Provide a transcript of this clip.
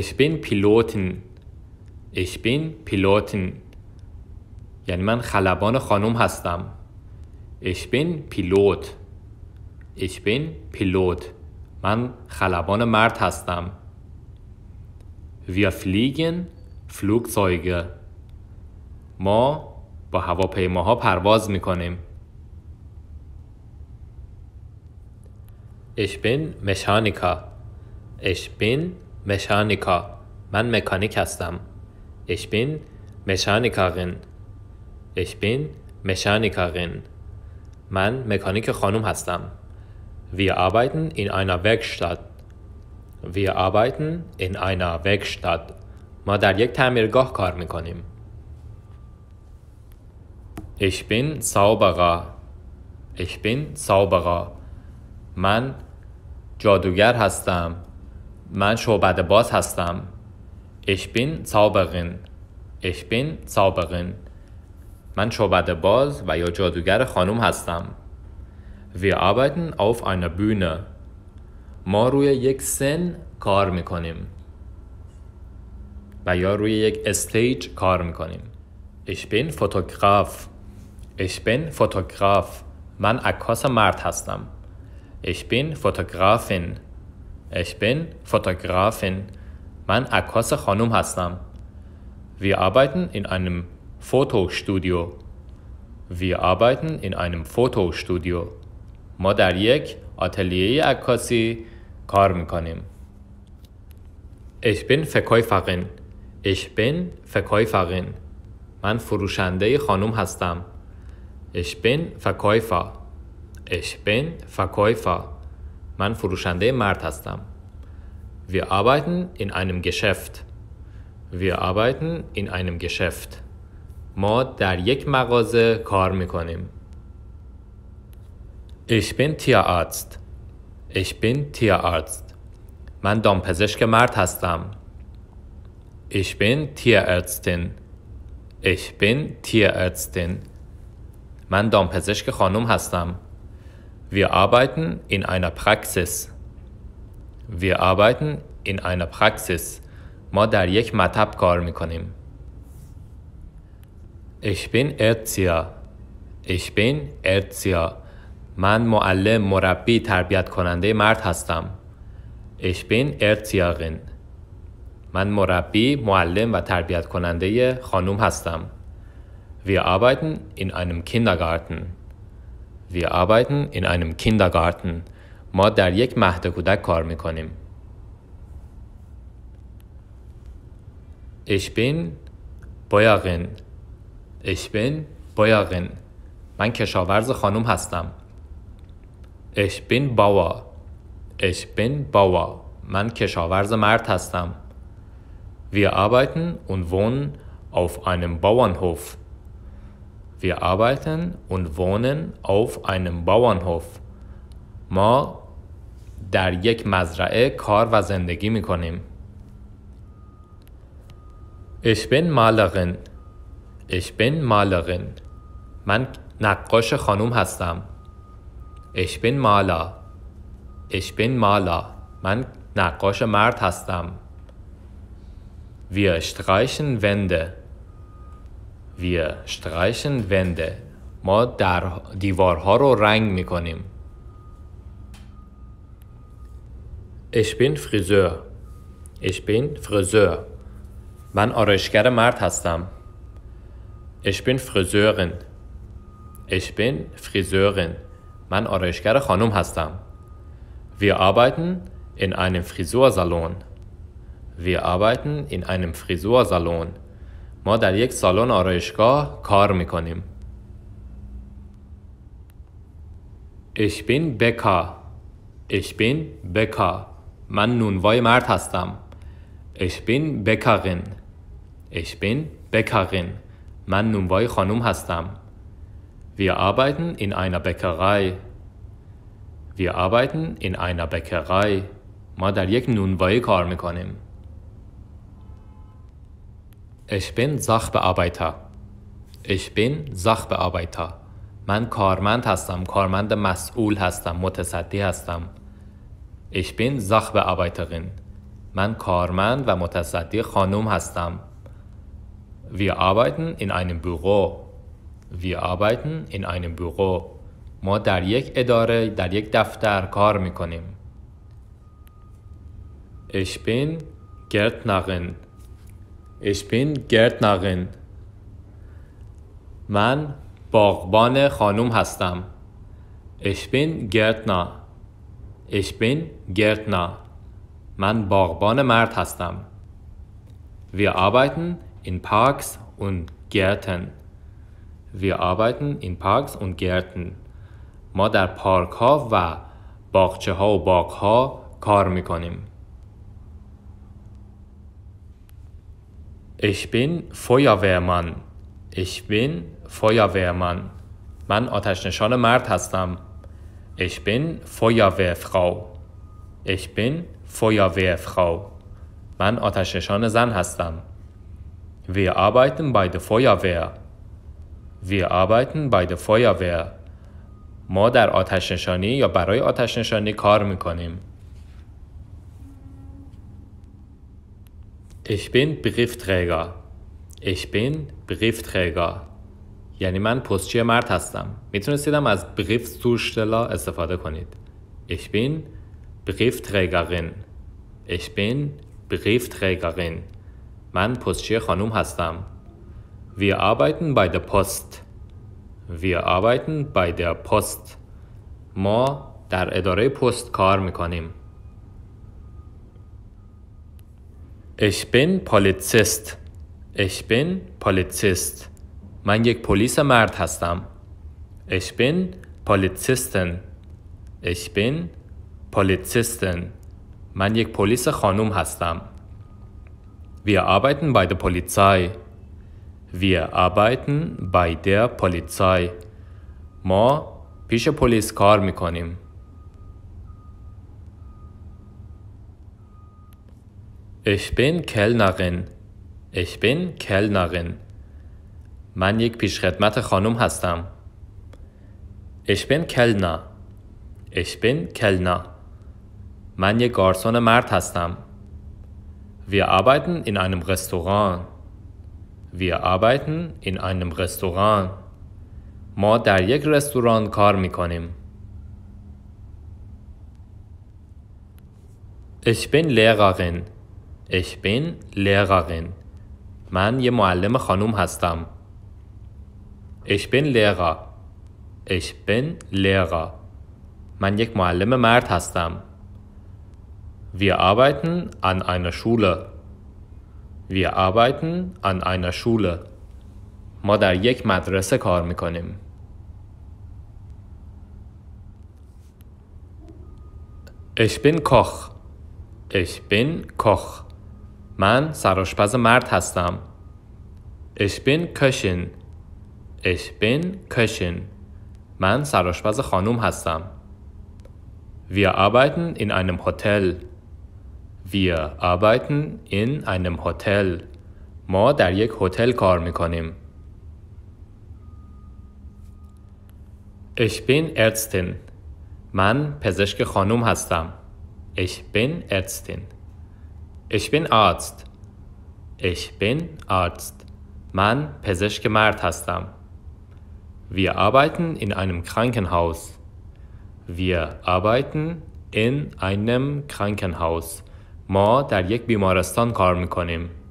Ich bin Pilotin. Ich یعنی من خلبان خانم هستم. Ich bin Pilot. Ich bin من خلبان مرد هستم. Wir fliegen Flugzeuge. ما با هواپیماها پرواز می کنیم. Ich bin Mechaniker. Ich مکانیکا من مکانیک هستم Ich bin Mechanikerin Ich bin Mechanikerin من مکانیک خانم هستم Wir arbeiten in einer Werkstatt Wir arbeiten in einer Werkstatt ما در یک تعمیرگاه کار میکنیم Ich bin Zauberer Ich bin Zauberer من جادوگر هستم من شعبد باز هستم Ich bin Zauberin Ich bin Zauberin من شعبد باز و یا جادوگر خانم هستم Wir arbeiten auf einer Bühne ما روی یک سن کار میکنیم و یا روی یک استیج کار میکنیم Ich bin Fotograf Ich bin Fotograf من عکاس مرد هستم Ich bin Fotografin Ich bin Fotografin. Mein عکاس Khanum hastam Wir arbeiten in einem Fotostudio. Wir arbeiten in einem Fotostudio. ما در یک آتلیه kar mikonim Ich bin Verkäuferin. Ich bin Verkäuferin. Man Furushande Khanum hastam. Ich bin Verkäufer. Ich bin Verkäufer. من فروشنده مرد هستم. Wir arbeiten in einem Geschäft. Wir arbeiten in einem Geschäft. ما در یک مغازه کار میکنیم. Ich bin Tierarzt. Ich bin Tierarzt. من دامپزشک مرد هستم. Ich bin Tierärztin. Ich bin Tierärztin. من دامپزشک خانم هستم. Wir arbeiten in einer Praxis. Wir arbeiten in einer Praxis. ما در یک مطب کار میکنیم. Ich bin Erzieher. Ich bin Erzieher. من معلم مربی تربیت کننده مرد هستم. Ich bin Erzieherin. من مربی معلم و تربیت کننده خانم هستم. Wir arbeiten in einem Kindergarten. Wir arbeiten in einem Kindergarten. ما در یک مهد کودک کار میکنیم. Ich bin Bäuerin. Ich bin Bäuerin. من کشاورز خانم هستم. Ich bin Bauer. Ich bin Bauer. من کشاورز مرد هستم. Wir arbeiten und wohnen auf einem Bauernhof. Wir arbeiten und wohnen auf einem Bauernhof. ما در یک مزرعه کار و زندگی می کنیم. Ich bin Malerin. Ich bin Malerin. من نقاش خانم هستم. Ich bin Maler. Ich bin Maler. من نقاش مرد هستم. Wir streichen Wände. Wir streichen Wände. ما در دیوارها رو رنگ میکنیم. Ich bin Friseur. Ich bin Friseur. من آرایشگر مرد هستم. Ich bin Friseurin. Ich bin Friseurin. من آرایشگر خانم هستم. Wir arbeiten in einem Friseursalon. Wir arbeiten in einem Friseursalon. ما در یک سالن آرایشگاه کار میکنیم. Ich bin Bäcker. Ich bin Bäcker. من نونوای مرد هستم. Ich bin Bäckerin. Ich bin Bäckerin. من نونوای خانم هستم. Wir arbeiten in einer Bäckerei. Wir arbeiten in einer Bäckerei. ما در یک نونوایی کار میکنیم. Ich bin Sachbearbeiter. Ich bin Sachbearbeiter. من کارمند هستم. کارمند مسئول هستم. متصدی هستم. Ich bin Sachbearbeiterin. من کارمند و متصدی خانم هستم. Wir arbeiten in einem Büro. Wir arbeiten in einem Büro. ما در یک اداره در یک دفتر کار mikonim. Ich bin Gärtnerin. Ich bin Gärtnerin. من باغبان خانم هستم. Ich bin Gärtner. Ich bin Gärtner. من باغبان مرد هستم. Wir arbeiten in Parks und Gärten. Wir arbeiten in Parks und Gärten. ما در پارک ها و باغچه ها و باغ ها کار می کنیم. Ich bin Feuerwehrmann. Ich bin Feuerwehrmann. من آتشنشان مرد هستم. Ich bin Feuerwehrfrau. Ich bin Feuerwehrfrau. من آتشنشان زن هستم. Wir arbeiten bei der Feuerwehr. Wir arbeiten bei der Feuerwehr. ما در آتشنشانی یا برای آتشنشانی کار میکنیم. Ich bin Briefträger. Ich bin Briefträger. یعنی من پستچی مرد هستم. میتونستیدم از Briefzusteller استفاده کنید. Ich bin Briefträgerin. Ich bin Briefträgerin. من پستچی خانم هستم. Wir arbeiten bei der Post. Wir arbeiten bei der Post. ما در اداره پست کار میکنیم. Ich bin Polizist. Ich bin Polizist. من یک پلیس مرد هستم. Ich bin polizistin Ich bin polizistin من یک پلیس خانم هستم. Wir arbeiten bei der Polizei. Wir arbeiten bei der Polizei. ما پیش پلیس کار میکنیم. Ich bin Kellnerin. Ich bin Kellnerin. من یک پیشخدمت خانم هستم. Ich bin Kellner. Ich bin Kellner. من یک گارسون مرد هستم. Wir arbeiten in einem Restaurant. Wir arbeiten in einem Restaurant. ما در یک رستوران کار می کنیم. Ich bin Lehrerin. Ich bin Lehrerin. من یه معلم خانوم hastam. Ich bin Lehrer. Ich bin Lehrer. من یک معلم مرد hastam. Wir arbeiten an einer Schule. Wir arbeiten an einer Schule. ما در یک مدرسه کار میکنیم. Ich bin Koch. Ich bin Koch. من سراشپز مرد هستم. Ich bin Köchin. Ich bin Köchin. من سراشپز خانم هستم. Wir arbeiten in einem Hotel. Wir arbeiten in einem Hotel. ما در یک هتل کار می کنیم. Ich bin Ärztin. من پزشک خانم هستم. Ich bin Ärztin. Ich bin Arzt. Ich bin Arzt. Man پزشک مرد هستم. Wir arbeiten in einem Krankenhaus. Wir arbeiten in einem Krankenhaus. ما در یک بیمارستان کار میکنیم.